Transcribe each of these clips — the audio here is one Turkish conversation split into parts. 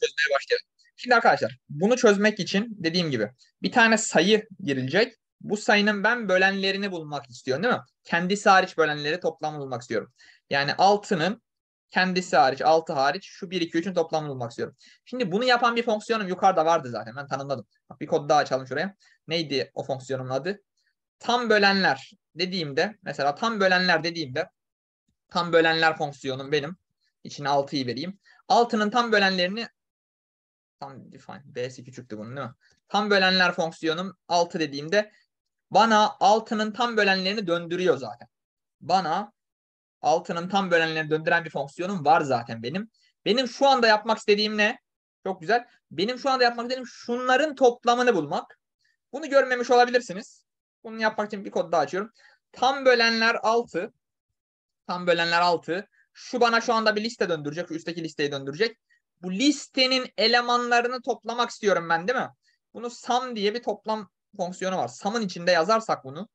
çözmeye başlayalım. Şimdi arkadaşlar bunu çözmek için dediğim gibi bir tane sayı girilecek. Bu sayının ben bölenlerini bulmak istiyorum değil mi? Kendisi hariç bölenleri toplamını bulmak istiyorum. Yani 6'nın kendisi hariç 6 hariç şu 1 2 3'ün toplamını bulmak istiyorum. Şimdi bunu yapan bir fonksiyonum yukarıda vardı zaten ben tanımladım. bir kod daha açalım şuraya. Neydi o fonksiyonumun adı? Tam bölenler dediğimde mesela tam bölenler dediğimde tam bölenler fonksiyonum benim. İçine 6'yı vereyim. 6'nın tam bölenlerini tam define b'si küçüktü bunun değil mi? Tam bölenler fonksiyonum 6 dediğimde bana 6'nın tam bölenlerini döndürüyor zaten. Bana 6'nın tam bölenlerini döndüren bir fonksiyonum var zaten benim. Benim şu anda yapmak istediğim ne? Çok güzel. Benim şu anda yapmak istediğim şunların toplamını bulmak. Bunu görmemiş olabilirsiniz. Bunu yapmak için bir kod daha açıyorum. Tam bölenler 6. Tam bölenler 6. Şu bana şu anda bir liste döndürecek. Şu üstteki listeyi döndürecek bu listenin elemanlarını toplamak istiyorum ben değil mi? Bunu sum diye bir toplam fonksiyonu var. Sum'ın içinde yazarsak bunu.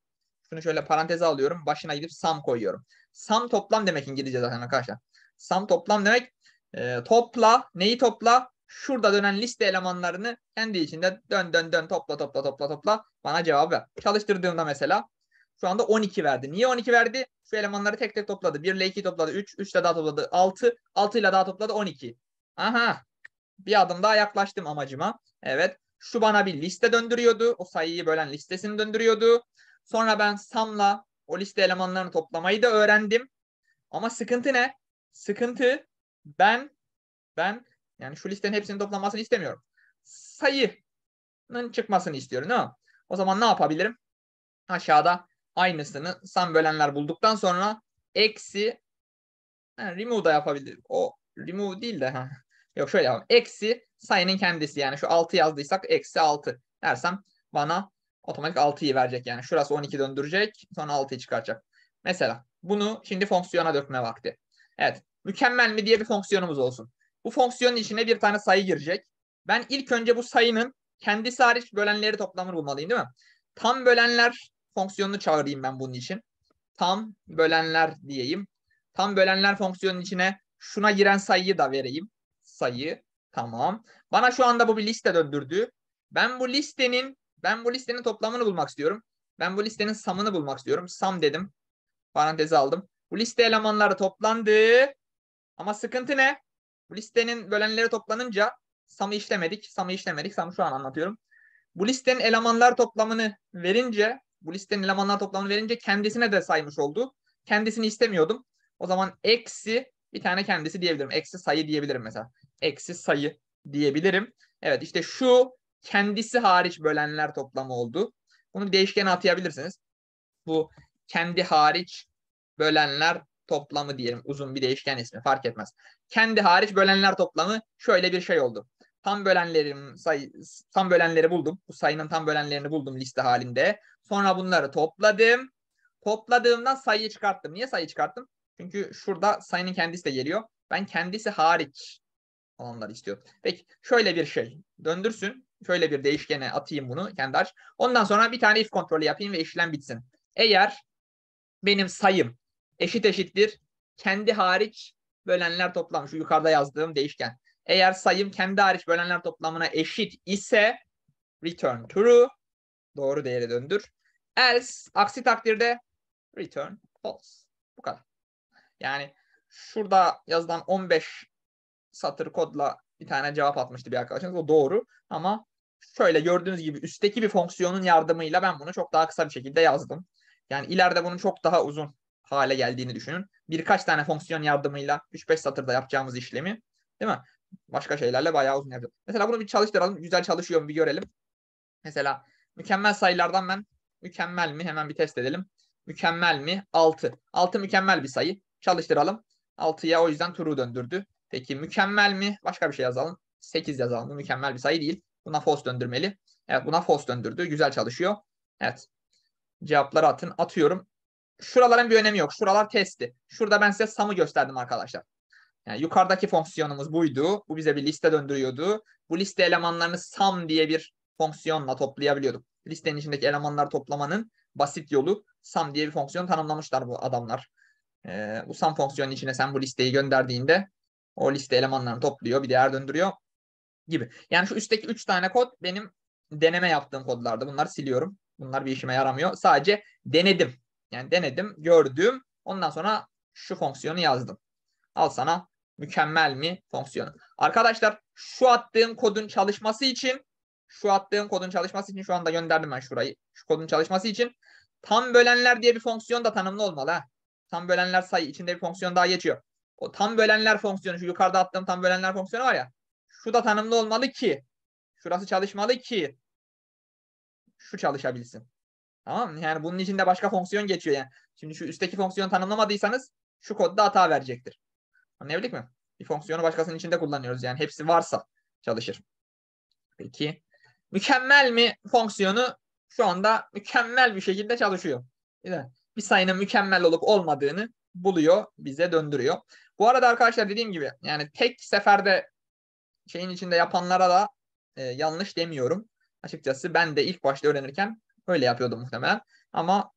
Şunu şöyle paranteze alıyorum. Başına gidip sum koyuyorum. Sum toplam demek İngilizce zaten arkadaşlar. Sum toplam demek e, topla. Neyi topla? Şurada dönen liste elemanlarını kendi içinde dön dön dön topla topla topla topla bana cevap ver. Çalıştırdığımda mesela şu anda 12 verdi. Niye 12 verdi? Şu elemanları tek tek topladı. 1 ile 2 topladı. 3, 3 ile daha topladı. 6, 6 ile daha topladı 12. Aha bir adım daha yaklaştım amacıma. Evet şu bana bir liste döndürüyordu. O sayıyı bölen listesini döndürüyordu. Sonra ben samla o liste elemanlarını toplamayı da öğrendim. Ama sıkıntı ne? Sıkıntı ben ben yani şu listenin hepsini toplamasını istemiyorum. Sayının çıkmasını istiyorum değil mi? O zaman ne yapabilirim? Aşağıda aynısını sam bölenler bulduktan sonra eksi yani remove da yapabilirim. O remove değil de ha. Yok şöyle yapalım. Eksi sayının kendisi yani şu 6 yazdıysak eksi 6 dersem bana otomatik 6'yı verecek yani. Şurası 12 döndürecek sonra 6'yı çıkaracak. Mesela bunu şimdi fonksiyona dökme vakti. Evet mükemmel mi diye bir fonksiyonumuz olsun. Bu fonksiyonun içine bir tane sayı girecek. Ben ilk önce bu sayının kendisi hariç bölenleri toplamını bulmalıyım değil mi? Tam bölenler fonksiyonunu çağırayım ben bunun için. Tam bölenler diyeyim. Tam bölenler fonksiyonun içine Şuna giren sayıyı da vereyim. Sayı. Tamam. Bana şu anda bu bir liste döndürdü. Ben bu listenin ben bu listenin toplamını bulmak istiyorum. Ben bu listenin samını bulmak istiyorum. Sam dedim. Parantezi aldım. Bu liste elemanları toplandı. Ama sıkıntı ne? Bu listenin bölenleri toplanınca samı işlemedik. Samı işlemedik. Samı şu an anlatıyorum. Bu listenin elemanlar toplamını verince bu listenin elemanlar toplamını verince kendisine de saymış oldu. Kendisini istemiyordum. O zaman eksi bir tane kendisi diyebilirim. Eksi sayı diyebilirim mesela. Eksi sayı diyebilirim. Evet işte şu kendisi hariç bölenler toplamı oldu. Bunu bir değişkene atayabilirsiniz. Bu kendi hariç bölenler toplamı diyelim. Uzun bir değişken ismi fark etmez. Kendi hariç bölenler toplamı şöyle bir şey oldu. Tam bölenlerim say tam bölenleri buldum. Bu sayının tam bölenlerini buldum liste halinde. Sonra bunları topladım. Topladığımdan sayıyı çıkarttım. Niye sayı çıkarttım? Çünkü şurada sayının kendisi de geliyor. Ben kendisi hariç olanları istiyorum. Peki şöyle bir şey döndürsün. Şöyle bir değişkene atayım bunu kendi harç. Ondan sonra bir tane if kontrolü yapayım ve işlem bitsin. Eğer benim sayım eşit eşittir kendi hariç bölenler toplam şu yukarıda yazdığım değişken. Eğer sayım kendi hariç bölenler toplamına eşit ise return true doğru değeri döndür. Else aksi takdirde return false. Bu kadar. Yani şurada yazılan 15 satır kodla bir tane cevap atmıştı bir arkadaşımız. O doğru ama şöyle gördüğünüz gibi üstteki bir fonksiyonun yardımıyla ben bunu çok daha kısa bir şekilde yazdım. Yani ileride bunun çok daha uzun hale geldiğini düşünün. Birkaç tane fonksiyon yardımıyla 3-5 satırda yapacağımız işlemi değil mi? Başka şeylerle bayağı uzun yapacağız. Mesela bunu bir çalıştıralım. Güzel çalışıyor mu bir görelim. Mesela mükemmel sayılardan ben mükemmel mi? Hemen bir test edelim. Mükemmel mi? 6. 6 mükemmel bir sayı. Çalıştıralım. 6'ya o yüzden true döndürdü. Peki mükemmel mi? Başka bir şey yazalım. 8 yazalım. Bu mükemmel bir sayı değil. Buna false döndürmeli. Evet buna false döndürdü. Güzel çalışıyor. Evet. Cevapları atın. Atıyorum. Şuraların bir önemi yok. Şuralar testi. Şurada ben size samı gösterdim arkadaşlar. Yani yukarıdaki fonksiyonumuz buydu. Bu bize bir liste döndürüyordu. Bu liste elemanlarını sum diye bir fonksiyonla toplayabiliyorduk. Listenin içindeki elemanları toplamanın basit yolu sum diye bir fonksiyon tanımlamışlar bu adamlar. E, bu sum fonksiyonun içine sen bu listeyi gönderdiğinde o liste elemanlarını topluyor, bir değer döndürüyor gibi. Yani şu üstteki 3 tane kod benim deneme yaptığım kodlarda. Bunları siliyorum. Bunlar bir işime yaramıyor. Sadece denedim. Yani denedim, gördüm. Ondan sonra şu fonksiyonu yazdım. Al sana mükemmel mi fonksiyonu. Arkadaşlar şu attığım kodun çalışması için şu attığım kodun çalışması için şu anda gönderdim ben şurayı. Şu kodun çalışması için tam bölenler diye bir fonksiyon da tanımlı olmalı. Ha tam bölenler sayı içinde bir fonksiyon daha geçiyor. O tam bölenler fonksiyonu şu yukarıda attığım tam bölenler fonksiyonu var ya. Şu da tanımlı olmalı ki. Şurası çalışmalı ki. Şu çalışabilsin. Tamam mı? Yani bunun içinde başka fonksiyon geçiyor yani. Şimdi şu üstteki fonksiyonu tanımlamadıysanız şu kodda hata verecektir. Anlayabildik mi? Bir fonksiyonu başkasının içinde kullanıyoruz yani. Hepsi varsa çalışır. Peki. Mükemmel mi fonksiyonu şu anda mükemmel bir şekilde çalışıyor. Güzel bir sayının mükemmel olup olmadığını buluyor, bize döndürüyor. Bu arada arkadaşlar dediğim gibi yani tek seferde şeyin içinde yapanlara da e, yanlış demiyorum. Açıkçası ben de ilk başta öğrenirken öyle yapıyordum muhtemelen. Ama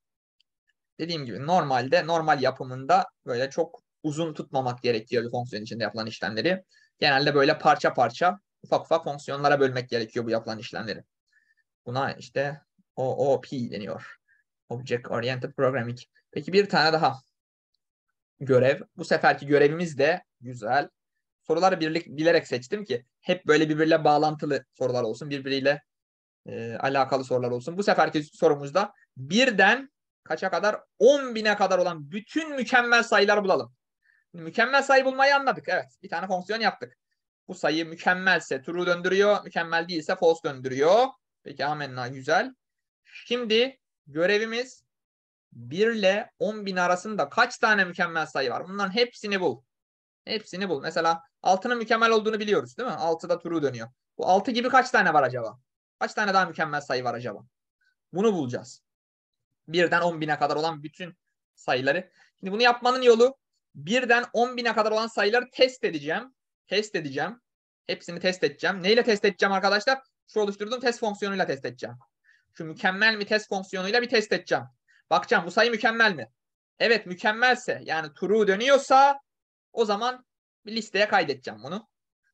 dediğim gibi normalde normal yapımında böyle çok uzun tutmamak gerekiyor bir fonksiyon içinde yapılan işlemleri. Genelde böyle parça parça ufak ufak fonksiyonlara bölmek gerekiyor bu yapılan işlemleri. Buna işte OOP deniyor. Object Oriented Programming. Peki bir tane daha görev. Bu seferki görevimiz de güzel. Soruları birlik, bilerek seçtim ki hep böyle birbirle bağlantılı sorular olsun. Birbiriyle e, alakalı sorular olsun. Bu seferki sorumuzda birden kaça kadar? 10 bine kadar olan bütün mükemmel sayılar bulalım. Mükemmel sayı bulmayı anladık. Evet bir tane fonksiyon yaptık. Bu sayı mükemmelse true döndürüyor. Mükemmel değilse false döndürüyor. Peki amenna güzel. Şimdi görevimiz 1 ile 10 bin arasında kaç tane mükemmel sayı var? Bunların hepsini bul. Hepsini bul. Mesela 6'nın mükemmel olduğunu biliyoruz değil mi? 6'da turu dönüyor. Bu 6 gibi kaç tane var acaba? Kaç tane daha mükemmel sayı var acaba? Bunu bulacağız. 1'den 10 bine kadar olan bütün sayıları. Şimdi bunu yapmanın yolu 1'den 10 bine kadar olan sayıları test edeceğim. Test edeceğim. Hepsini test edeceğim. Neyle test edeceğim arkadaşlar? Şu oluşturduğum test fonksiyonuyla test edeceğim. Şu mükemmel mi test fonksiyonuyla bir test edeceğim. Bakacağım bu sayı mükemmel mi? Evet mükemmelse yani true dönüyorsa o zaman bir listeye kaydedeceğim bunu.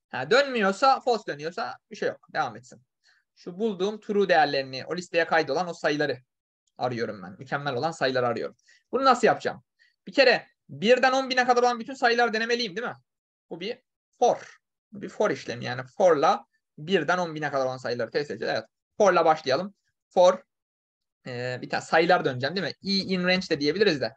Ha, dönmüyorsa false dönüyorsa bir şey yok. Devam etsin. Şu bulduğum true değerlerini o listeye kaydolan o sayıları arıyorum ben. Mükemmel olan sayıları arıyorum. Bunu nasıl yapacağım? Bir kere birden 10 bine kadar olan bütün sayılar denemeliyim değil mi? Bu bir for. Bu bir for işlemi yani for'la birden 10 bine kadar olan sayıları test edeceğiz. Evet. For'la başlayalım for e, bir tane sayılar döneceğim değil mi? E in range de diyebiliriz de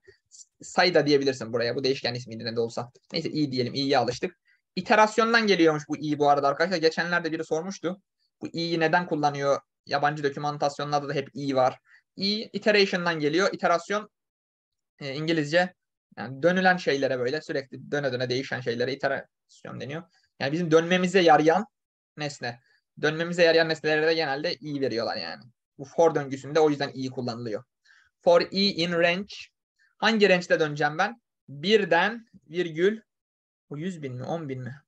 sayı da diyebilirsin buraya. Bu değişken ismiydi ne de olsa. Neyse i e diyelim. i'ye alıştık. İterasyondan geliyormuş bu i e bu arada arkadaşlar. Geçenlerde biri sormuştu. Bu i'yi neden kullanıyor? Yabancı dokümantasyonlarda da hep i e var. i iteration'dan geliyor. İterasyon e, İngilizce yani dönülen şeylere böyle sürekli döne döne değişen şeylere iterasyon deniyor. Yani bizim dönmemize yarayan nesne. Dönmemize yarayan nesnelere de genelde i veriyorlar yani. Bu for döngüsünde o yüzden iyi kullanılıyor. For i e in range. Hangi range'de döneceğim ben? Birden virgül bu 100 bin mi 10 bin mi?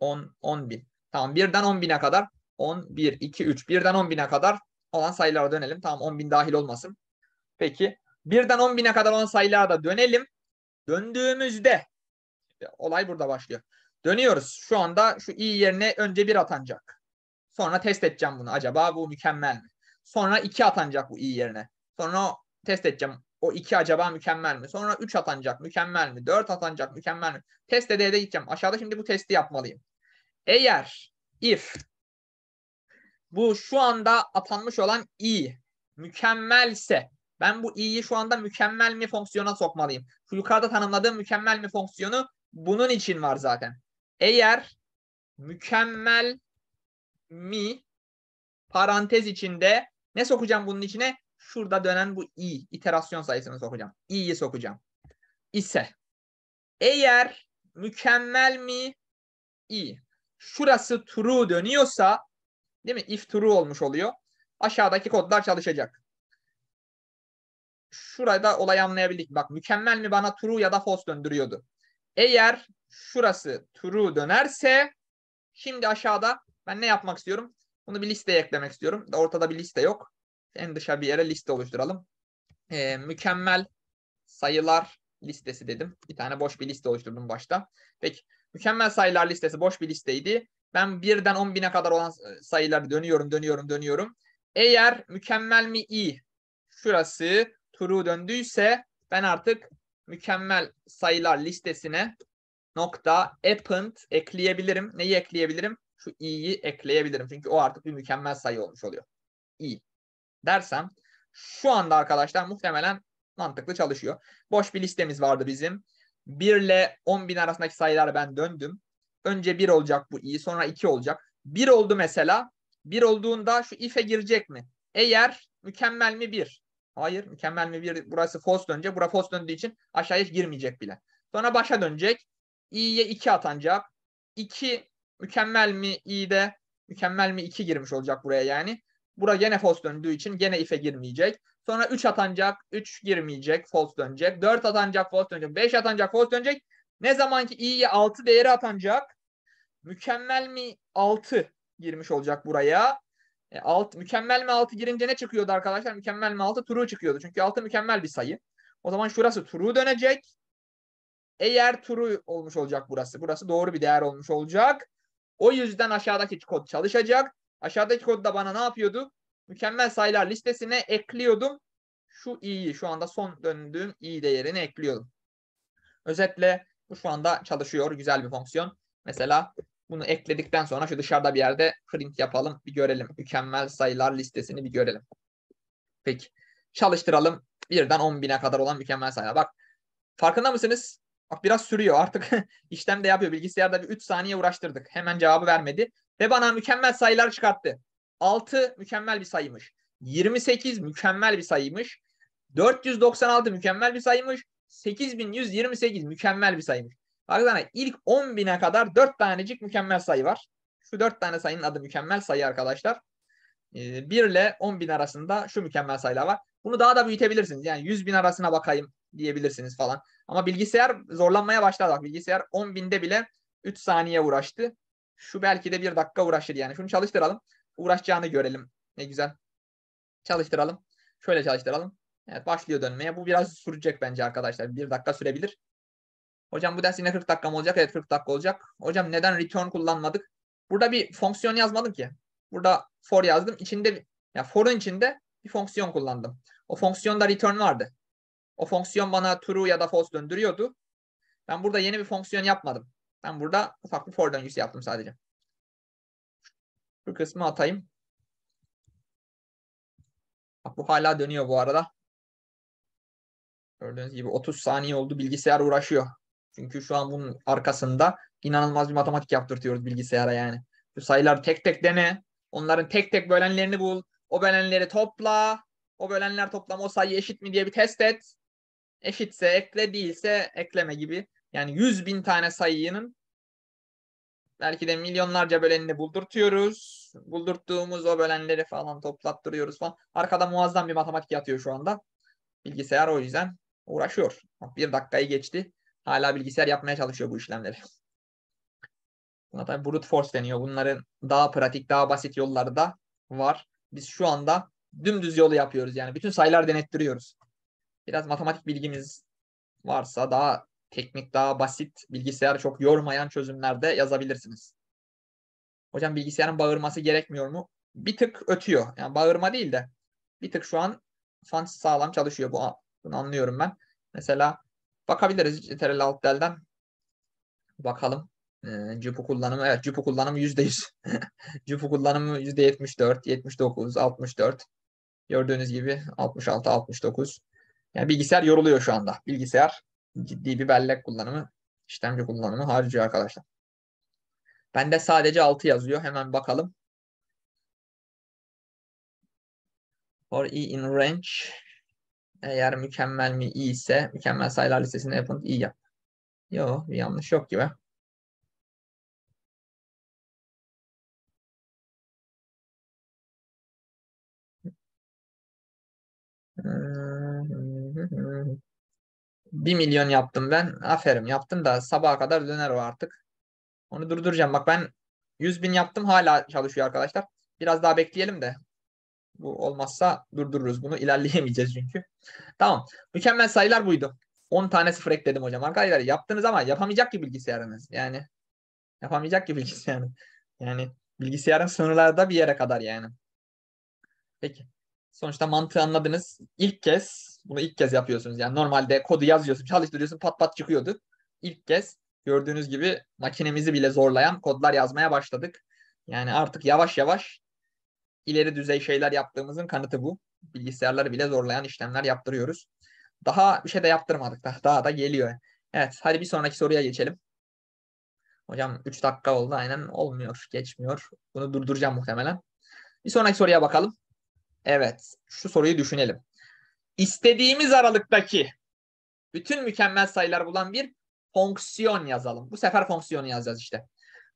10, 10 bin. Tamam birden 10 bine kadar 10, 1, 2, 3. Birden 10 bine kadar olan sayılara dönelim. Tamam 10 bin dahil olmasın. Peki birden 10 bine kadar olan sayılara da dönelim. Döndüğümüzde olay burada başlıyor. Dönüyoruz. Şu anda şu i e yerine önce 1 atanacak. Sonra test edeceğim bunu. Acaba bu mükemmel mi? Sonra 2 atanacak bu i yerine. Sonra test edeceğim. O 2 acaba mükemmel mi? Sonra 3 atanacak mükemmel mi? 4 atanacak mükemmel mi? Test ede ede gideceğim. Aşağıda şimdi bu testi yapmalıyım. Eğer if bu şu anda atanmış olan i mükemmelse ben bu i'yi şu anda mükemmel mi fonksiyona sokmalıyım. Şu yukarıda tanımladığım mükemmel mi fonksiyonu bunun için var zaten. Eğer mükemmel mi parantez içinde ne sokacağım bunun içine? Şurada dönen bu i. iterasyon sayısını sokacağım. i'yi sokacağım. İse eğer mükemmel mi? i. Şurası true dönüyorsa değil mi? If true olmuş oluyor. Aşağıdaki kodlar çalışacak. Şurada olayı anlayabildik. Bak mükemmel mi bana true ya da false döndürüyordu. Eğer şurası true dönerse şimdi aşağıda ben ne yapmak istiyorum? Bunu bir listeye eklemek istiyorum. Ortada bir liste yok. En dışa bir yere liste oluşturalım. Ee, mükemmel sayılar listesi dedim. Bir tane boş bir liste oluşturdum başta. Peki mükemmel sayılar listesi boş bir listeydi. Ben birden 10 bine kadar olan e, sayıları dönüyorum, dönüyorum, dönüyorum. Eğer mükemmel mi i şurası true döndüyse ben artık mükemmel sayılar listesine nokta append ekleyebilirim. Neyi ekleyebilirim? şu i'yi ekleyebilirim. Çünkü o artık bir mükemmel sayı olmuş oluyor. i dersem şu anda arkadaşlar muhtemelen mantıklı çalışıyor. Boş bir listemiz vardı bizim. 1 ile 10 bin arasındaki sayılar ben döndüm. Önce 1 olacak bu i sonra 2 olacak. 1 oldu mesela. 1 olduğunda şu if'e girecek mi? Eğer mükemmel mi 1? Hayır mükemmel mi 1? Burası false dönecek. Burası false döndüğü için aşağıya hiç girmeyecek bile. Sonra başa dönecek. i'ye 2 atanacak. 2 Mükemmel mi iyi de mükemmel mi 2 girmiş olacak buraya yani. Bura gene false döndüğü için gene if'e girmeyecek. Sonra 3 atanacak, 3 girmeyecek, false dönecek. 4 atanacak, false dönecek. 5 atanacak, false dönecek. Ne zaman ki iyiye 6 değeri atanacak. Mükemmel mi 6 girmiş olacak buraya. E, alt, mükemmel mi 6 girince ne çıkıyordu arkadaşlar? Mükemmel mi 6 true çıkıyordu. Çünkü 6 mükemmel bir sayı. O zaman şurası true dönecek. Eğer true olmuş olacak burası. Burası doğru bir değer olmuş olacak. O yüzden aşağıdaki kod çalışacak. Aşağıdaki kod da bana ne yapıyordu? Mükemmel sayılar listesine ekliyordum. Şu i'yi şu anda son döndüğüm i değerini ekliyordum. Özetle bu şu anda çalışıyor. Güzel bir fonksiyon. Mesela bunu ekledikten sonra şu dışarıda bir yerde print yapalım. Bir görelim. Mükemmel sayılar listesini bir görelim. Peki. Çalıştıralım. Birden 10.000'e kadar olan mükemmel sayılar. Bak farkında mısınız? Bak biraz sürüyor artık işlem de yapıyor. Bilgisayarda bir 3 saniye uğraştırdık. Hemen cevabı vermedi. Ve bana mükemmel sayılar çıkarttı. 6 mükemmel bir sayıymış. 28 mükemmel bir sayıymış. 496 mükemmel bir sayıymış. 8128 mükemmel bir sayıymış. Baksana ilk 10.000'e kadar 4 tanecik mükemmel sayı var. Şu 4 tane sayının adı mükemmel sayı arkadaşlar. 1 ee, ile 10.000 arasında şu mükemmel sayılar var. Bunu daha da büyütebilirsiniz. Yani 100.000 arasına bakayım diyebilirsiniz falan. Ama bilgisayar zorlanmaya başladı. Bak bilgisayar 10 binde bile 3 saniye uğraştı. Şu belki de 1 dakika uğraşır yani. Şunu çalıştıralım. Uğraşacağını görelim. Ne güzel. Çalıştıralım. Şöyle çalıştıralım. Evet başlıyor dönmeye. Bu biraz sürecek bence arkadaşlar. 1 dakika sürebilir. Hocam bu ders yine 40 dakika mı olacak? Evet 40 dakika olacak. Hocam neden return kullanmadık? Burada bir fonksiyon yazmadım ki. Burada for yazdım. İçinde ya for'un içinde bir fonksiyon kullandım. O fonksiyonda return vardı. O fonksiyon bana true ya da false döndürüyordu. Ben burada yeni bir fonksiyon yapmadım. Ben burada ufak bir for döngüsü yaptım sadece. Bu kısmı atayım. Bak bu hala dönüyor bu arada. Gördüğünüz gibi 30 saniye oldu bilgisayar uğraşıyor. Çünkü şu an bunun arkasında inanılmaz bir matematik yaptırtıyoruz bilgisayara yani. Şu sayılar tek tek dene. Onların tek tek bölenlerini bul. O bölenleri topla. O bölenler toplam o sayı eşit mi diye bir test et eşitse ekle değilse ekleme gibi. Yani 100 bin tane sayının belki de milyonlarca bölenini buldurtuyoruz. Buldurttuğumuz o bölenleri falan toplattırıyoruz falan. Arkada muazzam bir matematik yatıyor şu anda. Bilgisayar o yüzden uğraşıyor. Bir dakikayı geçti. Hala bilgisayar yapmaya çalışıyor bu işlemleri. Buna tabii brute force deniyor. Bunların daha pratik, daha basit yolları da var. Biz şu anda dümdüz yolu yapıyoruz yani. Bütün sayılar denettiriyoruz biraz matematik bilgimiz varsa daha teknik, daha basit, bilgisayarı çok yormayan çözümlerde yazabilirsiniz. Hocam bilgisayarın bağırması gerekmiyor mu? Bir tık ötüyor. Yani bağırma değil de bir tık şu an fan sağlam çalışıyor. Bu, bunu anlıyorum ben. Mesela bakabiliriz CTRL alt delden. Bakalım. E, ee, cupu kullanımı evet cupu kullanımı %100. cupu kullanımı %74, 79, 64. Gördüğünüz gibi 66, 69. Yani bilgisayar yoruluyor şu anda. Bilgisayar ciddi bir bellek kullanımı, işlemci kullanımı harcıyor arkadaşlar. Bende sadece 6 yazıyor. Hemen bakalım. For i e in range eğer mükemmel mi i ise mükemmel sayılar listesinde yapın i yap. Yo, bir yanlış yok gibi. Hmm. Hmm. Bir milyon yaptım ben. Aferin yaptım da sabaha kadar döner o artık. Onu durduracağım. Bak ben 100 bin yaptım hala çalışıyor arkadaşlar. Biraz daha bekleyelim de. Bu olmazsa durdururuz bunu. İlerleyemeyeceğiz çünkü. Tamam. Mükemmel sayılar buydu. 10 tane sıfır ekledim hocam. Arkadaşlar yaptınız ama yapamayacak ki bilgisayarınız. Yani yapamayacak ki bilgisayarınız. Yani bilgisayarın da bir yere kadar yani. Peki. Sonuçta mantığı anladınız. İlk kez bunu ilk kez yapıyorsunuz. Yani normalde kodu yazıyorsun, çalıştırıyorsun, pat pat çıkıyordu. İlk kez gördüğünüz gibi makinemizi bile zorlayan kodlar yazmaya başladık. Yani artık yavaş yavaş ileri düzey şeyler yaptığımızın kanıtı bu. Bilgisayarları bile zorlayan işlemler yaptırıyoruz. Daha bir şey de yaptırmadık. Daha, daha da geliyor. Evet hadi bir sonraki soruya geçelim. Hocam 3 dakika oldu aynen olmuyor geçmiyor. Bunu durduracağım muhtemelen. Bir sonraki soruya bakalım. Evet şu soruyu düşünelim istediğimiz aralıktaki bütün mükemmel sayılar bulan bir fonksiyon yazalım. Bu sefer fonksiyonu yazacağız işte.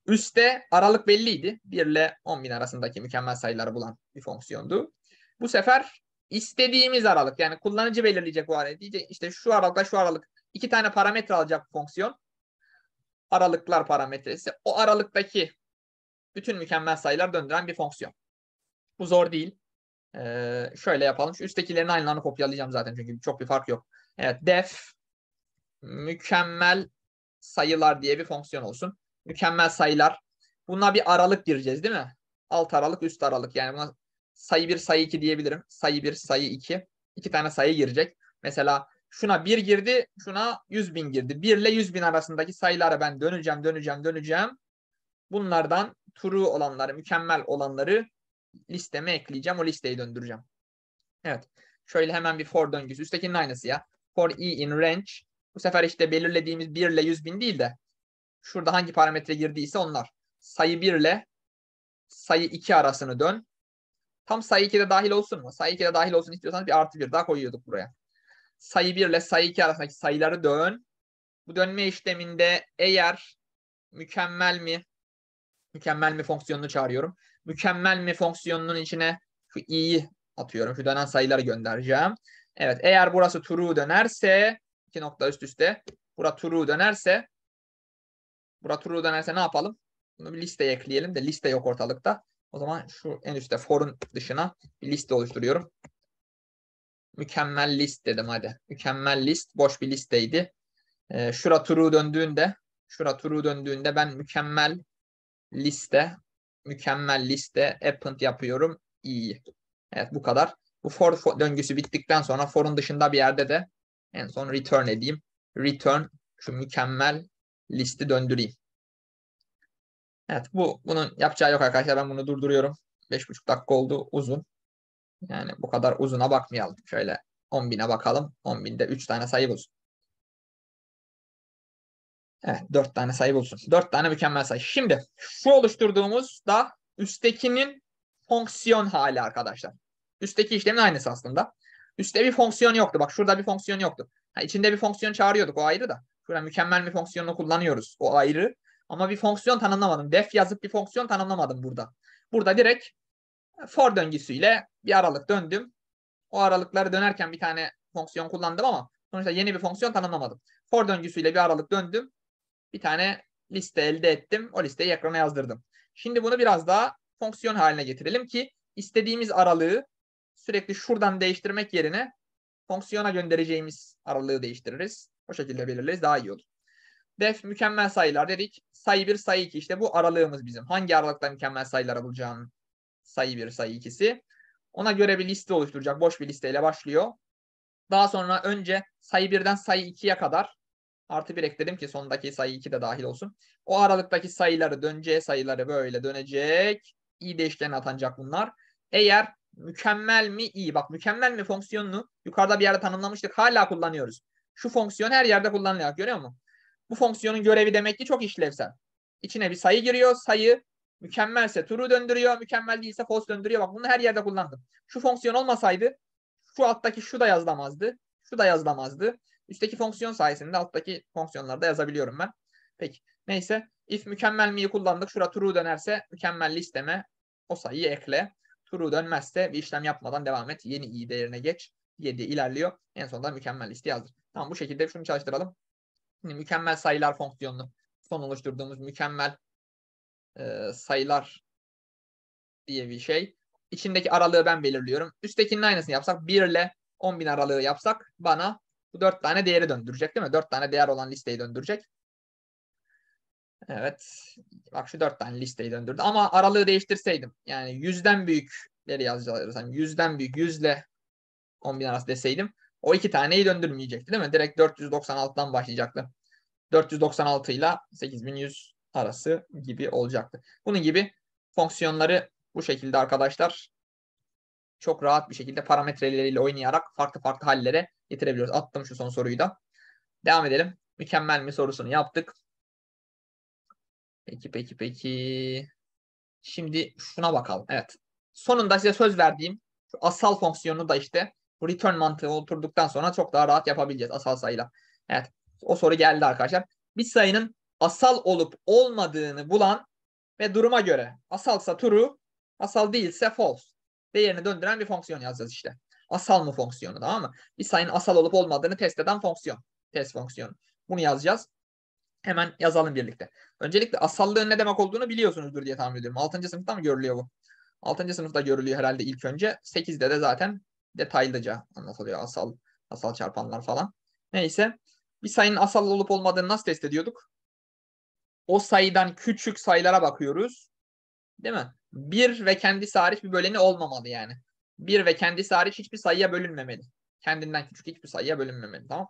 Üste aralık belliydi. 1 ile 10.000 arasındaki mükemmel sayıları bulan bir fonksiyondu. Bu sefer istediğimiz aralık yani kullanıcı belirleyecek bu aralık. Diyecek işte şu aralıkla şu aralık iki tane parametre alacak fonksiyon. Aralıklar parametresi. O aralıktaki bütün mükemmel sayılar döndüren bir fonksiyon. Bu zor değil. Ee, şöyle yapalım. Şu üsttekilerin aynılarını kopyalayacağım zaten çünkü çok bir fark yok. Evet def mükemmel sayılar diye bir fonksiyon olsun. Mükemmel sayılar. Buna bir aralık gireceğiz değil mi? Alt aralık, üst aralık. Yani buna sayı 1, sayı 2 diyebilirim. Sayı 1, sayı 2. İki tane sayı girecek. Mesela şuna 1 girdi, şuna 100 bin girdi. 1 ile 100 bin arasındaki sayılara ben döneceğim, döneceğim, döneceğim. Bunlardan true olanları, mükemmel olanları listeme ekleyeceğim. O listeyi döndüreceğim. Evet. Şöyle hemen bir for döngüsü. Üsttekinin aynısı ya. For i e in range. Bu sefer işte belirlediğimiz 1 ile 100 bin değil de şurada hangi parametre girdiyse onlar. Sayı 1 ile sayı 2 arasını dön. Tam sayı 2'de dahil olsun mu? Sayı 2'de dahil olsun istiyorsanız bir artı 1 daha koyuyorduk buraya. Sayı 1 ile sayı 2 arasındaki sayıları dön. Bu dönme işleminde eğer mükemmel mi Mükemmel mi fonksiyonunu çağırıyorum. Mükemmel mi fonksiyonunun içine şu i'yi atıyorum. Şu dönen sayıları göndereceğim. Evet eğer burası true dönerse iki nokta üst üste. Bura true dönerse bura true dönerse ne yapalım? Bunu bir listeye ekleyelim de liste yok ortalıkta. O zaman şu en üstte for'un dışına bir liste oluşturuyorum. Mükemmel list dedim hadi. Mükemmel list boş bir listeydi. Ee, şura true döndüğünde şura true döndüğünde ben mükemmel liste, mükemmel liste, append yapıyorum, iyi. Evet bu kadar. Bu for, for döngüsü bittikten sonra for'un dışında bir yerde de en son return edeyim. Return şu mükemmel listi döndüreyim. Evet bu bunun yapacağı yok arkadaşlar. Ben bunu durduruyorum. 5,5 dakika oldu uzun. Yani bu kadar uzuna bakmayalım. Şöyle 10.000'e bakalım. 10.000'de 3 tane sayı bulsun. Evet dört tane sayı bulsun. Dört tane mükemmel sayı. Şimdi şu oluşturduğumuz da üsttekinin fonksiyon hali arkadaşlar. Üstteki işlemin aynısı aslında. Üstte bir fonksiyon yoktu. Bak şurada bir fonksiyon yoktu. Ha, içinde bir fonksiyon çağırıyorduk o ayrı da. Şurada mükemmel bir fonksiyonunu kullanıyoruz. O ayrı. Ama bir fonksiyon tanımlamadım. Def yazıp bir fonksiyon tanımlamadım burada. Burada direkt for döngüsüyle bir aralık döndüm. O aralıkları dönerken bir tane fonksiyon kullandım ama sonuçta yeni bir fonksiyon tanımlamadım. For döngüsüyle bir aralık döndüm bir tane liste elde ettim. O listeyi ekrana yazdırdım. Şimdi bunu biraz daha fonksiyon haline getirelim ki istediğimiz aralığı sürekli şuradan değiştirmek yerine fonksiyona göndereceğimiz aralığı değiştiririz. O şekilde belirleriz. Daha iyi olur. Def mükemmel sayılar dedik. Sayı 1, sayı 2 işte bu aralığımız bizim. Hangi aralıkta mükemmel sayılara bulacağım sayı 1, sayı 2'si. Ona göre bir liste oluşturacak. Boş bir listeyle başlıyor. Daha sonra önce sayı 1'den sayı 2'ye kadar Artı 1 ekledim ki sondaki sayı 2 de dahil olsun. O aralıktaki sayıları döneceği sayıları böyle dönecek. i değişken atanacak bunlar. Eğer mükemmel mi i bak mükemmel mi fonksiyonunu yukarıda bir yerde tanımlamıştık hala kullanıyoruz. Şu fonksiyon her yerde kullanılıyor görüyor musun? Bu fonksiyonun görevi demek ki çok işlevsel. İçine bir sayı giriyor. Sayı mükemmelse turu döndürüyor. Mükemmel değilse false döndürüyor. Bak bunu her yerde kullandım. Şu fonksiyon olmasaydı şu alttaki şu da yazılamazdı. Şu da yazılamazdı. Üstteki fonksiyon sayesinde alttaki fonksiyonları da yazabiliyorum ben. Peki neyse if mükemmel mi'yi kullandık. Şura true dönerse mükemmel listeme o sayıyı ekle. True dönmezse bir işlem yapmadan devam et. Yeni i değerine geç. 7 ilerliyor. En sonunda mükemmel liste yazdır. Tamam bu şekilde şunu çalıştıralım. Şimdi mükemmel sayılar fonksiyonunu son oluşturduğumuz mükemmel e, sayılar diye bir şey. İçindeki aralığı ben belirliyorum. Üsttekinin aynısını yapsak 1 ile 10.000 aralığı yapsak bana bu dört tane değeri döndürecek değil mi? Dört tane değer olan listeyi döndürecek. Evet. Bak şu dört tane listeyi döndürdü. Ama aralığı değiştirseydim. Yani yüzden büyükleri yazacağız. Yani yüzden büyük yüzle on bin arası deseydim. O iki taneyi döndürmeyecekti değil mi? Direkt 496'dan başlayacaktı. 496 ile 8100 arası gibi olacaktı. Bunun gibi fonksiyonları bu şekilde arkadaşlar çok rahat bir şekilde parametreleriyle oynayarak farklı farklı hallere getirebiliyoruz. Attım şu son soruyu da. Devam edelim. Mükemmel mi sorusunu yaptık. Peki peki peki. Şimdi şuna bakalım. Evet. Sonunda size söz verdiğim şu asal fonksiyonu da işte bu return mantığı oturduktan sonra çok daha rahat yapabileceğiz asal sayıyla. Evet. O soru geldi arkadaşlar. Bir sayının asal olup olmadığını bulan ve duruma göre asalsa true, asal değilse false ve yerine döndüren bir fonksiyon yazacağız işte. Asal mı fonksiyonu tamam mı? Bir sayının asal olup olmadığını test eden fonksiyon. Test fonksiyonu. Bunu yazacağız. Hemen yazalım birlikte. Öncelikle asallığın ne demek olduğunu biliyorsunuzdur diye tahmin ediyorum. 6. sınıfta mı görülüyor bu? 6. sınıfta görülüyor herhalde ilk önce. 8'de de zaten detaylıca anlatılıyor asal asal çarpanlar falan. Neyse bir sayının asal olup olmadığını nasıl test ediyorduk? O sayıdan küçük sayılara bakıyoruz. Değil mi? bir ve kendisi hariç bir böleni olmamalı yani. Bir ve kendisi hariç hiçbir sayıya bölünmemeli. Kendinden küçük hiçbir sayıya bölünmemeli. Tamam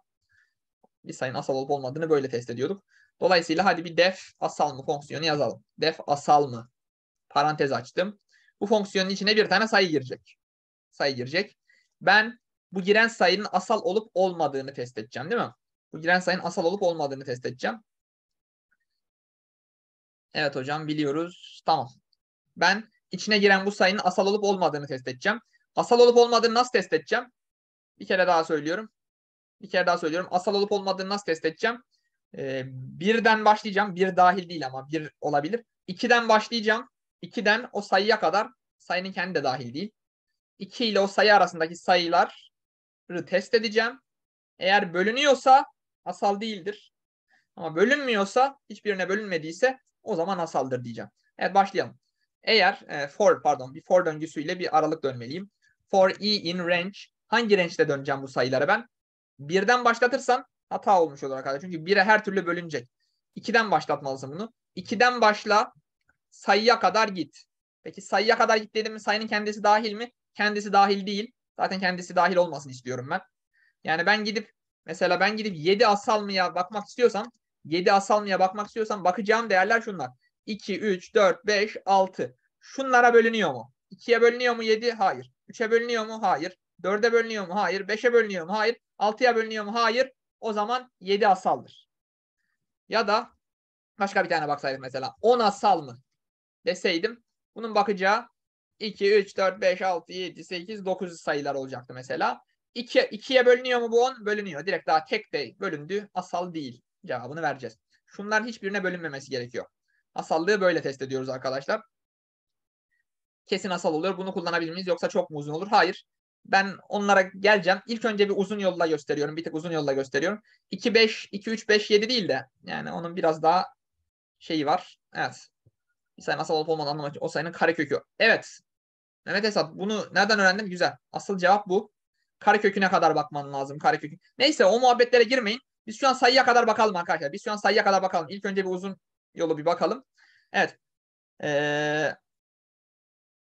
Bir sayının asal olup olmadığını böyle test ediyorduk. Dolayısıyla hadi bir def asal mı fonksiyonu yazalım. Def asal mı? Parantez açtım. Bu fonksiyonun içine bir tane sayı girecek. Sayı girecek. Ben bu giren sayının asal olup olmadığını test edeceğim değil mi? Bu giren sayının asal olup olmadığını test edeceğim. Evet hocam biliyoruz. Tamam ben içine giren bu sayının asal olup olmadığını test edeceğim. Asal olup olmadığını nasıl test edeceğim? Bir kere daha söylüyorum. Bir kere daha söylüyorum. Asal olup olmadığını nasıl test edeceğim? Ee, birden başlayacağım. Bir dahil değil ama bir olabilir. İkiden başlayacağım. İkiden o sayıya kadar sayının kendi de dahil değil. İki ile o sayı arasındaki sayıları test edeceğim. Eğer bölünüyorsa asal değildir. Ama bölünmüyorsa hiçbirine bölünmediyse o zaman asaldır diyeceğim. Evet başlayalım. Eğer e, for pardon bir for döngüsüyle bir aralık dönmeliyim. For i e in range hangi range'de döneceğim bu sayılara ben? Birden başlatırsam hata olmuş olur arkadaşlar. Çünkü bire her türlü bölünecek. 2'den başlatmalısın bunu. 2'den başla sayıya kadar git. Peki sayıya kadar git dedim mi sayının kendisi dahil mi? Kendisi dahil değil. Zaten kendisi dahil olmasını istiyorum ben. Yani ben gidip mesela ben gidip 7 asal mıya bakmak istiyorsam 7 asal mıya bakmak istiyorsam bakacağım değerler şunlar. 2, 3, 4, 5, 6. Şunlara bölünüyor mu? 2'ye bölünüyor mu 7? Hayır. 3'e bölünüyor mu? Hayır. 4'e bölünüyor mu? Hayır. 5'e bölünüyor mu? Hayır. 6'ya bölünüyor mu? Hayır. O zaman 7 asaldır. Ya da başka bir tane baksaydım mesela 10 asal mı deseydim bunun bakacağı 2, 3, 4, 5, 6, 7, 8, 9 sayılar olacaktı mesela. 2, 2'ye bölünüyor mu bu 10? Bölünüyor. Direkt daha tek de bölündü. Asal değil. Cevabını vereceğiz. Şunların hiçbirine bölünmemesi gerekiyor. Asallığı böyle test ediyoruz arkadaşlar. Kesin asal oluyor. Bunu kullanabilir Yoksa çok mu uzun olur? Hayır. Ben onlara geleceğim. İlk önce bir uzun yolla gösteriyorum. Bir tık uzun yolla gösteriyorum. 2-5, 2-3-5-7 değil de yani onun biraz daha şeyi var. Evet. Bir sayının asal olup olmadığını anlamak için o sayının karekökü. Evet. Mehmet Esat bunu nereden öğrendim? Güzel. Asıl cevap bu. Kareköküne kadar bakman lazım. Karekökü. Neyse o muhabbetlere girmeyin. Biz şu an sayıya kadar bakalım arkadaşlar. Biz şu an sayıya kadar bakalım. İlk önce bir uzun Yolu bir bakalım. Evet. Ee,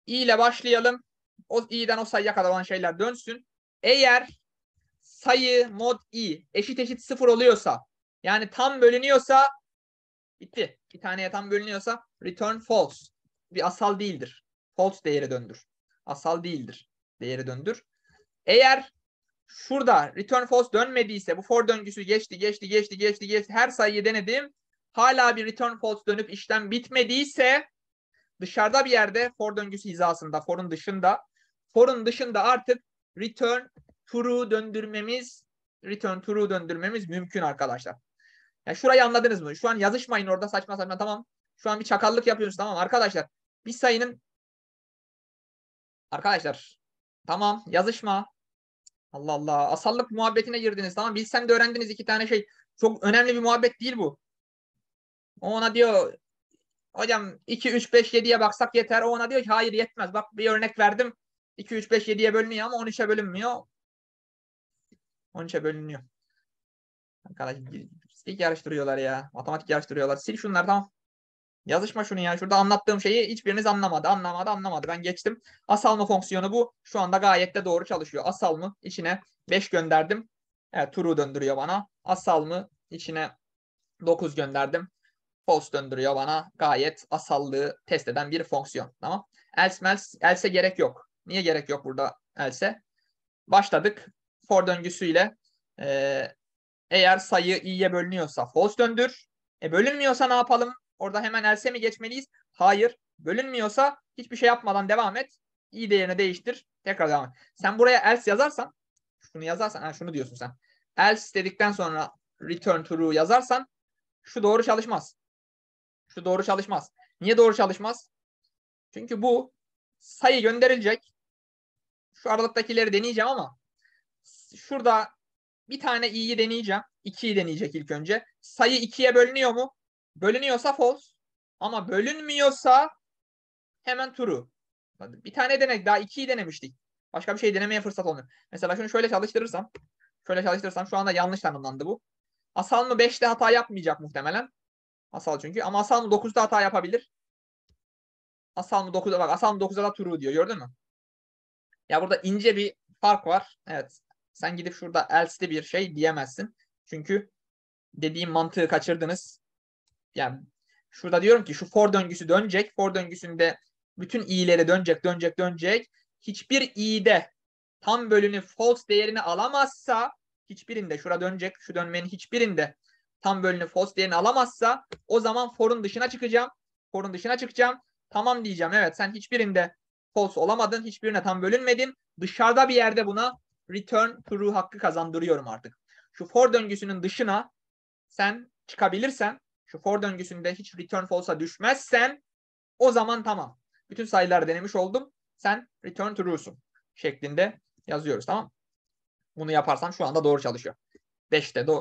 i ile başlayalım. O i'den o sayıya kadar olan şeyler dönsün. Eğer sayı mod i eşit eşit sıfır oluyorsa yani tam bölünüyorsa bitti. Bir taneye tam bölünüyorsa return false. Bir asal değildir. False değeri döndür. Asal değildir. Değeri döndür. Eğer şurada return false dönmediyse bu for döngüsü geçti geçti geçti geçti geçti her sayıyı denedim hala bir return false dönüp işlem bitmediyse dışarıda bir yerde for döngüsü hizasında, for'un dışında, for'un dışında artık return true döndürmemiz, return true döndürmemiz mümkün arkadaşlar. Yani şurayı anladınız mı? Şu an yazışmayın orada saçma saçma tamam. Şu an bir çakallık yapıyorsunuz tamam arkadaşlar. Bir sayının arkadaşlar tamam yazışma. Allah Allah asallık muhabbetine girdiniz tamam bilsem de öğrendiniz iki tane şey. Çok önemli bir muhabbet değil bu ona diyor hocam 2, 3, 5, 7'ye baksak yeter. O ona diyor ki hayır yetmez. Bak bir örnek verdim. 2, 3, 5, 7'ye bölünüyor ama 13'e bölünmüyor. 13'e bölünüyor. Arkadaşlar pislik yarıştırıyorlar ya. Matematik yarıştırıyorlar. Sil şunlardan. Yazışma şunu ya. Şurada anlattığım şeyi hiçbiriniz anlamadı. Anlamadı anlamadı. Ben geçtim. Asalma fonksiyonu bu. Şu anda gayet de doğru çalışıyor. Asalma içine 5 gönderdim. Evet true döndürüyor bana. Asalma içine 9 gönderdim false döndürüyor bana. Gayet asallığı test eden bir fonksiyon. Tamam. Else, else, else gerek yok. Niye gerek yok burada else? Başladık. For döngüsüyle e, eğer sayı i'ye bölünüyorsa false döndür. E, bölünmüyorsa ne yapalım? Orada hemen else mi geçmeliyiz? Hayır. Bölünmüyorsa hiçbir şey yapmadan devam et. i değerini değiştir. Tekrar devam et. Sen buraya else yazarsan şunu yazarsan ha, şunu diyorsun sen. Else dedikten sonra return true yazarsan şu doğru çalışmaz. Şu doğru çalışmaz. Niye doğru çalışmaz? Çünkü bu sayı gönderilecek. Şu aralıktakileri deneyeceğim ama şurada bir tane i'yi deneyeceğim. 2'yi deneyecek ilk önce. Sayı 2'ye bölünüyor mu? Bölünüyorsa false. Ama bölünmüyorsa hemen true. Bir tane denek daha 2'yi denemiştik. Başka bir şey denemeye fırsat olmuyor. Mesela şunu şöyle çalıştırırsam. Şöyle çalıştırırsam şu anda yanlış tanımlandı bu. Asal mı 5'te hata yapmayacak muhtemelen. Asal çünkü. Ama Asal mı 9'da hata yapabilir? Asal mı 9'da bak. Asal mı 9'da da true diyor. Gördün mü? Ya burada ince bir fark var. Evet. Sen gidip şurada else'li bir şey diyemezsin. Çünkü dediğim mantığı kaçırdınız. Yani şurada diyorum ki şu for döngüsü dönecek. For döngüsünde bütün i'leri dönecek, dönecek, dönecek. Hiçbir i'de tam bölünü false değerini alamazsa hiçbirinde şura dönecek, şu dönmenin hiçbirinde tam bölünü false değerini alamazsa o zaman for'un dışına çıkacağım. For'un dışına çıkacağım. Tamam diyeceğim. Evet sen hiçbirinde false olamadın. Hiçbirine tam bölünmedin. Dışarıda bir yerde buna return true hakkı kazandırıyorum artık. Şu for döngüsünün dışına sen çıkabilirsen şu for döngüsünde hiç return false'a düşmezsen o zaman tamam. Bütün sayıları denemiş oldum. Sen return true'sun şeklinde yazıyoruz tamam Bunu yaparsam şu anda doğru çalışıyor. 5'te do,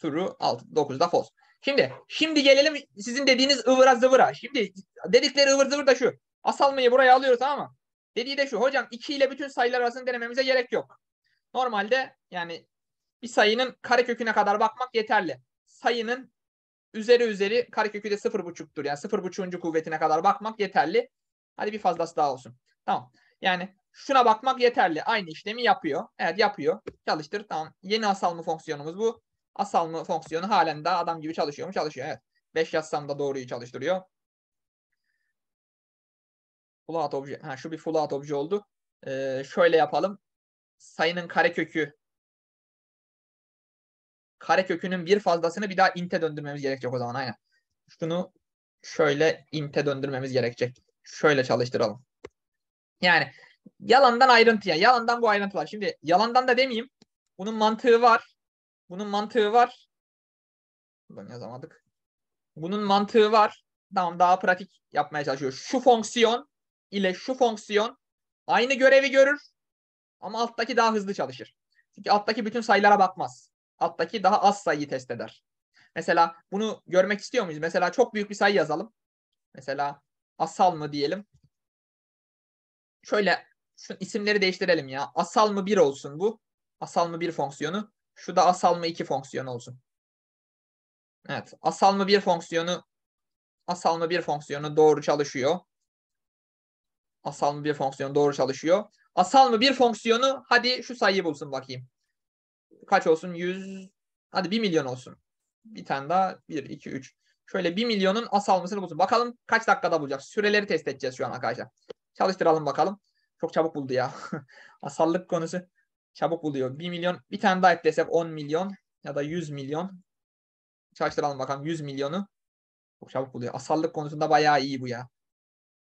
turu, 6, 9'da fos. Şimdi şimdi gelelim sizin dediğiniz ıvıra zıvıra. Şimdi dedikleri ıvır zıvır da şu. Asalmayı buraya alıyoruz ama dediği de şu. Hocam 2 ile bütün sayılar arasını denememize gerek yok. Normalde yani bir sayının kareköküne kadar bakmak yeterli. Sayının üzeri üzeri karekökü de 0,5'tur. Yani 0,5. kuvvetine kadar bakmak yeterli. Hadi bir fazlası daha olsun. Tamam. Yani şuna bakmak yeterli. Aynı işlemi yapıyor. Evet yapıyor. Çalıştır. Tamam. Yeni asalma fonksiyonumuz bu. Asalma fonksiyonu halen daha adam gibi çalışıyor mu? Çalışıyor. Evet. 5 yazsam da doğruyu çalıştırıyor. Full out obje. Ha, şu bir full out obje oldu. Ee, şöyle yapalım. Sayının karekökü karekökünün bir fazlasını bir daha inte döndürmemiz gerekecek o zaman aynen. Şunu şöyle inte döndürmemiz gerekecek. Şöyle çalıştıralım. Yani yalandan ayrıntıya. Yalandan bu ayrıntılar. Şimdi yalandan da demeyeyim. Bunun mantığı var. Bunun mantığı var. Buradan yazamadık. Bunun mantığı var. Tamam daha pratik yapmaya çalışıyor. Şu fonksiyon ile şu fonksiyon aynı görevi görür ama alttaki daha hızlı çalışır. Çünkü alttaki bütün sayılara bakmaz. Alttaki daha az sayıyı test eder. Mesela bunu görmek istiyor muyuz? Mesela çok büyük bir sayı yazalım. Mesela asal mı diyelim. Şöyle şu isimleri değiştirelim ya. Asal mı 1 olsun bu. Asal mı 1 fonksiyonu. Şu da asal mı 2 fonksiyonu olsun. Evet. Asal mı 1 fonksiyonu asal mı 1 fonksiyonu doğru çalışıyor. Asal mı 1 fonksiyonu doğru çalışıyor. Asal mı 1 fonksiyonu hadi şu sayıyı bulsun bakayım. Kaç olsun? 100 hadi 1 milyon olsun. Bir tane daha 1 2 3 Şöyle 1 milyonun asal mısını bulsun. Bakalım kaç dakikada bulacak. Süreleri test edeceğiz şu an arkadaşlar. Çalıştıralım bakalım çok çabuk buldu ya. Asallık konusu çabuk buluyor. 1 milyon bir tane daha eklesek 10 milyon ya da 100 milyon. Çalıştıralım bakalım 100 milyonu. Çok çabuk buluyor. Asallık konusunda bayağı iyi bu ya.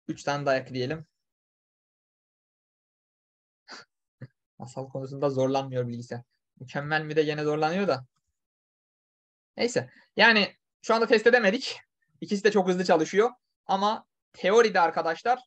3 tane daha ekleyelim. Asal konusunda zorlanmıyor bilgisayar. Mükemmel mi de yine zorlanıyor da. Neyse. Yani şu anda test edemedik. İkisi de çok hızlı çalışıyor. Ama teoride arkadaşlar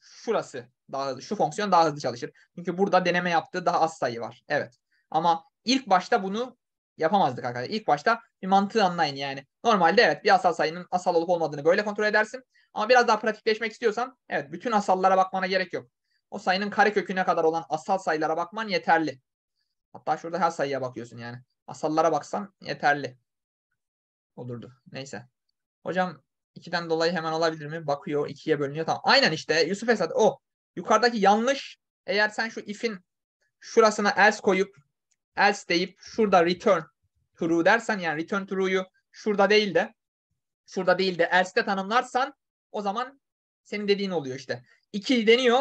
şurası daha hızlı, şu fonksiyon daha hızlı çalışır. Çünkü burada deneme yaptığı daha az sayı var. Evet. Ama ilk başta bunu yapamazdık arkadaşlar. İlk başta bir mantığı anlayın yani. Normalde evet bir asal sayının asal olup olmadığını böyle kontrol edersin. Ama biraz daha pratikleşmek istiyorsan evet bütün asallara bakmana gerek yok. O sayının kareköküne kadar olan asal sayılara bakman yeterli. Hatta şurada her sayıya bakıyorsun yani. Asallara baksan yeterli olurdu. Neyse. Hocam 2'den dolayı hemen alabilir mi? Bakıyor 2'ye bölünüyor tamam. Aynen işte Yusuf Esat o. Yukarıdaki yanlış eğer sen şu if'in şurasına else koyup else deyip şurada return true dersen yani return true'yu şurada değil de şurada değil de else'de tanımlarsan o zaman senin dediğin oluyor işte. 2 deniyor.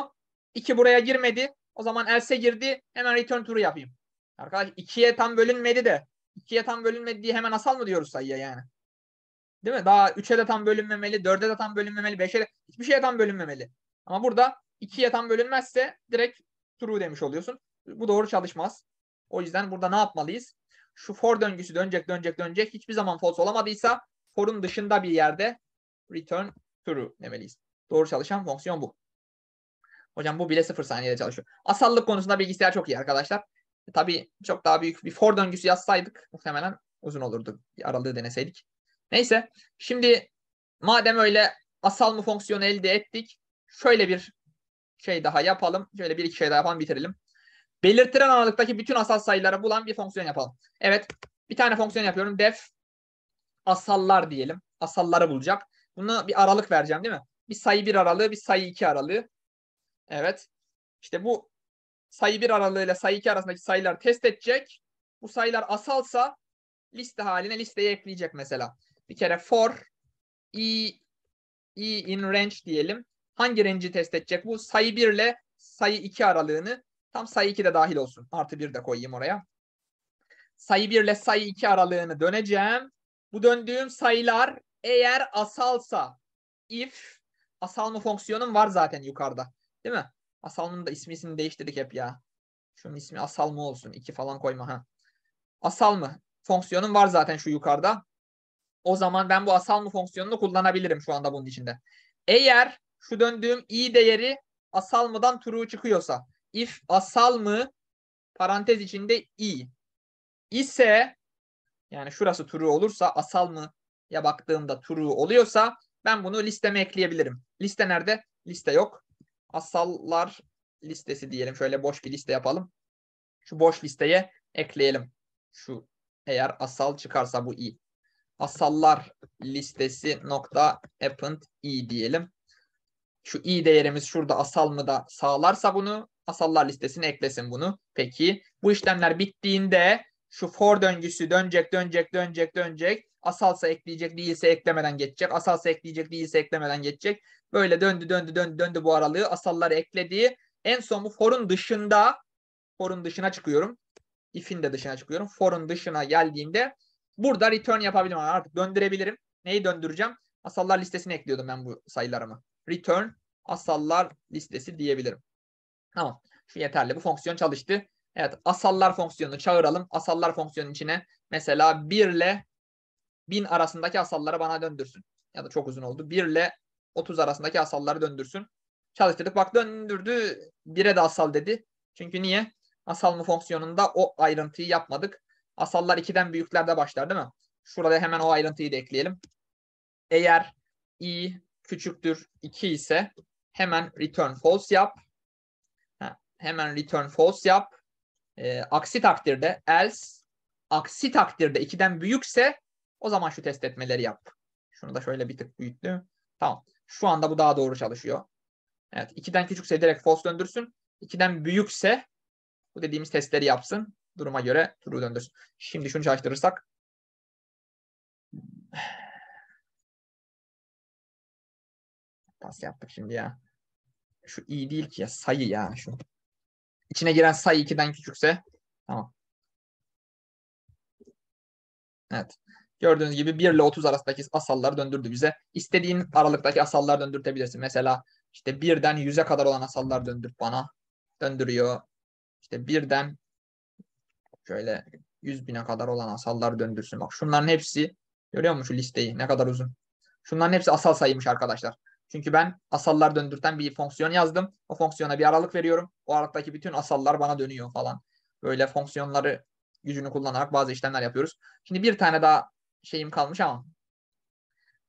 2 buraya girmedi. O zaman else girdi. Hemen return true yapayım. Arkadaş 2'ye tam bölünmedi de 2'ye tam bölünmedi diye hemen asal mı diyoruz sayıya yani? Değil mi? Daha 3'e de tam bölünmemeli, 4'e de tam bölünmemeli, 5'e de hiçbir şeye tam bölünmemeli. Ama burada 2'ye tam bölünmezse direkt true demiş oluyorsun. Bu doğru çalışmaz. O yüzden burada ne yapmalıyız? Şu for döngüsü dönecek, dönecek, dönecek. Hiçbir zaman false olamadıysa for'un dışında bir yerde return true demeliyiz. Doğru çalışan fonksiyon bu. Hocam bu bile 0 saniyede çalışıyor. Asallık konusunda bilgisayar çok iyi arkadaşlar. E, tabii çok daha büyük bir for döngüsü yazsaydık muhtemelen uzun olurdu. Bir aralığı deneseydik. Neyse şimdi madem öyle asal mı fonksiyonu elde ettik şöyle bir şey daha yapalım. Şöyle bir iki şey daha yapalım bitirelim. Belirtilen aralıktaki bütün asal sayıları bulan bir fonksiyon yapalım. Evet bir tane fonksiyon yapıyorum. Def asallar diyelim. Asalları bulacak. Buna bir aralık vereceğim değil mi? Bir sayı bir aralığı bir sayı iki aralığı. Evet. İşte bu sayı 1 aralığıyla sayı iki arasındaki sayılar test edecek. Bu sayılar asalsa liste haline listeye ekleyecek mesela bir kere for i, i in range diyelim. Hangi range'i test edecek bu? Sayı 1 ile sayı 2 aralığını tam sayı 2 de dahil olsun. Artı 1 de koyayım oraya. Sayı 1 ile sayı 2 aralığını döneceğim. Bu döndüğüm sayılar eğer asalsa if asal mı fonksiyonum var zaten yukarıda. Değil mi? Asalmın da ismisini değiştirdik hep ya. Şunun ismi asal mı olsun? 2 falan koyma ha. Asal mı? Fonksiyonum var zaten şu yukarıda. O zaman ben bu asal mı fonksiyonunu kullanabilirim şu anda bunun içinde. Eğer şu döndüğüm i değeri asal mıdan true çıkıyorsa if asal mı parantez içinde i ise yani şurası true olursa asal mı ya baktığımda true oluyorsa ben bunu listeme ekleyebilirim. Liste nerede? Liste yok. Asallar listesi diyelim. Şöyle boş bir liste yapalım. Şu boş listeye ekleyelim. Şu eğer asal çıkarsa bu i asallar listesi nokta append i diyelim. Şu i değerimiz şurada asal mı da sağlarsa bunu asallar listesine eklesin bunu. Peki bu işlemler bittiğinde şu for döngüsü dönecek dönecek dönecek dönecek. Asalsa ekleyecek değilse eklemeden geçecek. Asalsa ekleyecek değilse eklemeden geçecek. Böyle döndü döndü döndü döndü bu aralığı asalları eklediği. En son bu for'un dışında for'un dışına çıkıyorum. If'in de dışına çıkıyorum. For'un dışına geldiğinde Burada return yapabilirim artık döndürebilirim. Neyi döndüreceğim? Asallar listesini ekliyordum ben bu sayılarıma. Return asallar listesi diyebilirim. Tamam. Şu yeterli. Bu fonksiyon çalıştı. Evet asallar fonksiyonunu çağıralım. Asallar fonksiyonun içine mesela 1 ile 1000 arasındaki asalları bana döndürsün. Ya da çok uzun oldu. 1 ile 30 arasındaki asalları döndürsün. Çalıştırdık. Bak döndürdü. 1'e de asal dedi. Çünkü niye? Asal mı fonksiyonunda o ayrıntıyı yapmadık. Asallar 2'den büyüklerde başlar değil mi? Şurada hemen o ayrıntıyı da ekleyelim. Eğer i küçüktür 2 ise hemen return false yap. hemen return false yap. E, aksi takdirde else aksi takdirde 2'den büyükse o zaman şu test etmeleri yap. Şunu da şöyle bir tık büyüttüm. Tamam. Şu anda bu daha doğru çalışıyor. Evet. 2'den küçükse direkt false döndürsün. 2'den büyükse bu dediğimiz testleri yapsın duruma göre turu döndürsün. Şimdi şunu çalıştırırsak pas yaptık şimdi ya. Şu iyi değil ki ya sayı ya şu. İçine giren sayı 2'den küçükse tamam. Evet. Gördüğünüz gibi 1 ile 30 arasındaki asalları döndürdü bize. İstediğin aralıktaki asallar döndürtebilirsin. Mesela işte 1'den 100'e kadar olan asallar döndürt bana. Döndürüyor. İşte 1'den şöyle 100 bine kadar olan asallar döndürsün. Bak şunların hepsi görüyor musun şu listeyi ne kadar uzun. Şunların hepsi asal sayıymış arkadaşlar. Çünkü ben asallar döndürten bir fonksiyon yazdım. O fonksiyona bir aralık veriyorum. O aralıktaki bütün asallar bana dönüyor falan. Böyle fonksiyonları gücünü kullanarak bazı işlemler yapıyoruz. Şimdi bir tane daha şeyim kalmış ama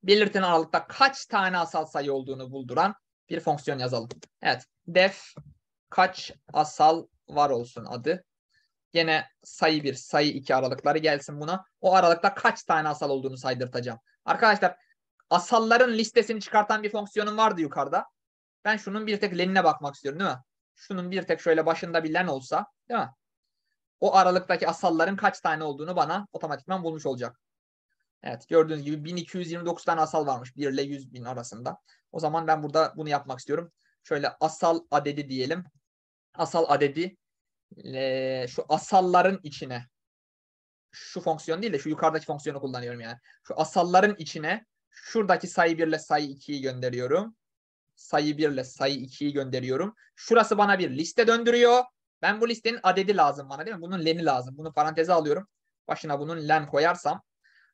belirtilen aralıkta kaç tane asal sayı olduğunu bulduran bir fonksiyon yazalım. Evet. Def kaç asal var olsun adı. Gene sayı 1, sayı 2 aralıkları gelsin buna. O aralıkta kaç tane asal olduğunu saydırtacağım. Arkadaşlar asalların listesini çıkartan bir fonksiyonum vardı yukarıda. Ben şunun bir tek lenine bakmak istiyorum değil mi? Şunun bir tek şöyle başında bir len olsa değil mi? O aralıktaki asalların kaç tane olduğunu bana otomatikman bulmuş olacak. Evet gördüğünüz gibi 1229 tane asal varmış 1 ile 100 bin arasında. O zaman ben burada bunu yapmak istiyorum. Şöyle asal adedi diyelim. Asal adedi e, şu asalların içine şu fonksiyon değil de şu yukarıdaki fonksiyonu kullanıyorum yani. Şu asalların içine şuradaki sayı 1 ile sayı 2'yi gönderiyorum. Sayı 1 ile sayı 2'yi gönderiyorum. Şurası bana bir liste döndürüyor. Ben bu listenin adedi lazım bana değil mi? Bunun len'i lazım. Bunu paranteze alıyorum. Başına bunun len koyarsam.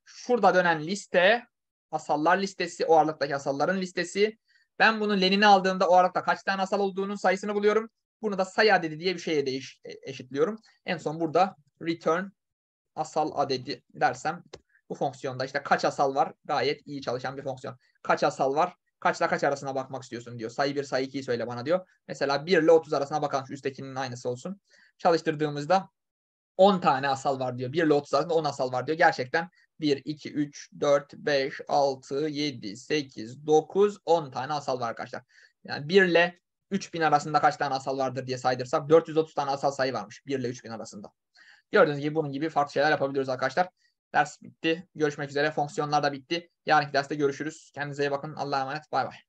Şurada dönen liste asallar listesi, o aralıktaki asalların listesi. Ben bunun lenini aldığımda o aralıkta kaç tane asal olduğunun sayısını buluyorum. Bunu da sayı adedi diye bir şeye değiş, e, eşitliyorum. En son burada return asal adedi dersem bu fonksiyonda işte kaç asal var gayet iyi çalışan bir fonksiyon. Kaç asal var kaçla kaç arasına bakmak istiyorsun diyor. Sayı 1 sayı 2'yi söyle bana diyor. Mesela 1 ile 30 arasına bakalım şu üsttekinin aynısı olsun. Çalıştırdığımızda 10 tane asal var diyor. 1 ile 30 arasında 10 asal var diyor. Gerçekten 1, 2, 3, 4, 5, 6, 7, 8, 9, 10 tane asal var arkadaşlar. Yani 1 ile 3000 arasında kaç tane asal vardır diye saydırsak 430 tane asal sayı varmış 1 ile 3000 arasında. Gördüğünüz gibi bunun gibi farklı şeyler yapabiliyoruz arkadaşlar. Ders bitti. Görüşmek üzere. Fonksiyonlar da bitti. Yarınki derste görüşürüz. Kendinize iyi bakın. Allah'a emanet. Bay bay.